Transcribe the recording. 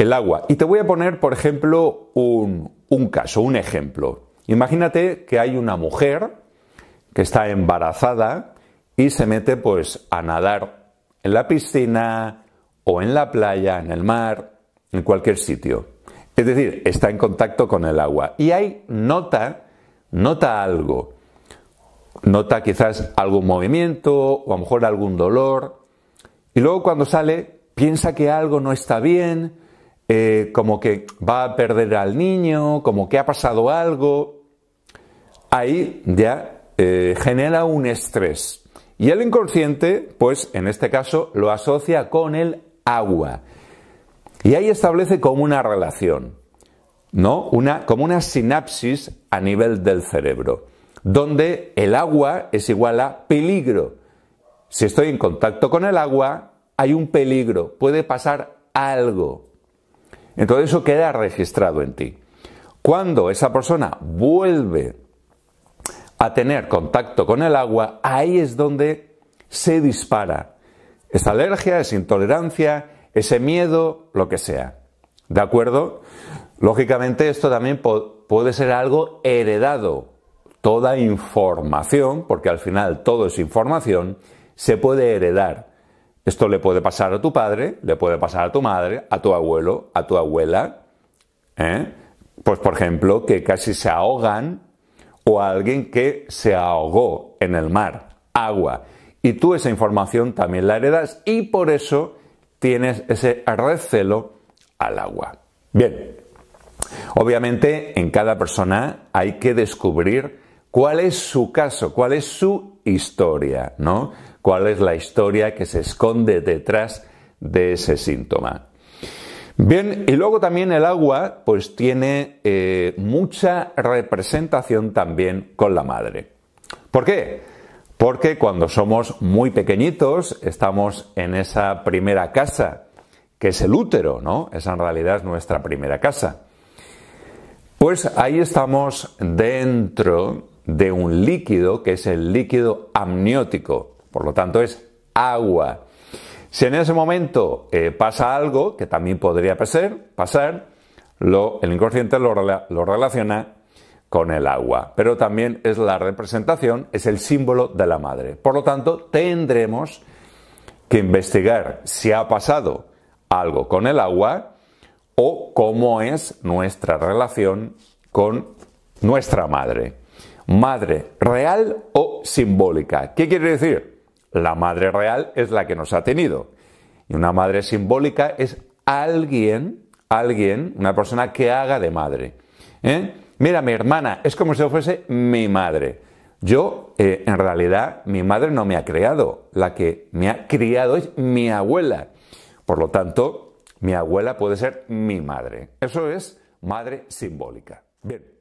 el agua. Y te voy a poner, por ejemplo, un, caso, un ejemplo. Imagínate que hay una mujer que está embarazada y se mete pues a nadar en la piscina o en la playa, en el mar, en cualquier sitio. Es decir, está en contacto con el agua. Y ahí nota, nota algo. Nota quizás algún movimiento o a lo mejor algún dolor. Y luego cuando sale piensa que algo no está bien, eh, como que va a perder al niño, como que ha pasado algo, ahí ya eh, genera un estrés. Y el inconsciente, pues en este caso, lo asocia con el agua. Y ahí establece como una relación, ¿no? como una sinapsis a nivel del cerebro, donde el agua es igual a peligro. Si estoy en contacto con el agua, hay un peligro, puede pasar algo. Entonces eso queda registrado en ti. Cuando esa persona vuelve a tener contacto con el agua, ahí es donde se dispara esa alergia, esa intolerancia, ese miedo, lo que sea. ¿De acuerdo? Lógicamente esto también puede ser algo heredado. Toda información, porque al final todo es información, se puede heredar. Esto le puede pasar a tu padre, le puede pasar a tu madre, a tu abuelo, a tu abuela. ¿eh? Pues por ejemplo, que casi se ahogan o a alguien que se ahogó en el mar, agua. Y tú esa información también la heredas y por eso tienes ese recelo al agua. Bien, obviamente en cada persona hay que descubrir cuál es su caso, cuál es su historia, ¿no? ¿Cuál es la historia que se esconde detrás de ese síntoma? Bien, y luego también el agua, pues tiene eh, mucha representación también con la madre. ¿Por qué? Porque cuando somos muy pequeñitos, estamos en esa primera casa, que es el útero, ¿no? Esa en realidad es nuestra primera casa. Pues ahí estamos dentro de un líquido que es el líquido amniótico, por lo tanto es agua. Si en ese momento eh, pasa algo, que también podría pasar, lo, el inconsciente lo relaciona con el agua, pero también es la representación, es el símbolo de la madre. Por lo tanto, tendremos que investigar si ha pasado algo con el agua o cómo es nuestra relación con nuestra madre madre real o simbólica. ¿Qué quiere decir? La madre real es la que nos ha tenido. Y una madre simbólica es alguien, alguien, una persona que haga de madre. ¿eh? Mira, mi hermana es como si fuese mi madre. Yo, eh, en realidad, mi madre no me ha creado. La que me ha criado es mi abuela. Por lo tanto, mi abuela puede ser mi madre. Eso es madre simbólica. Bien.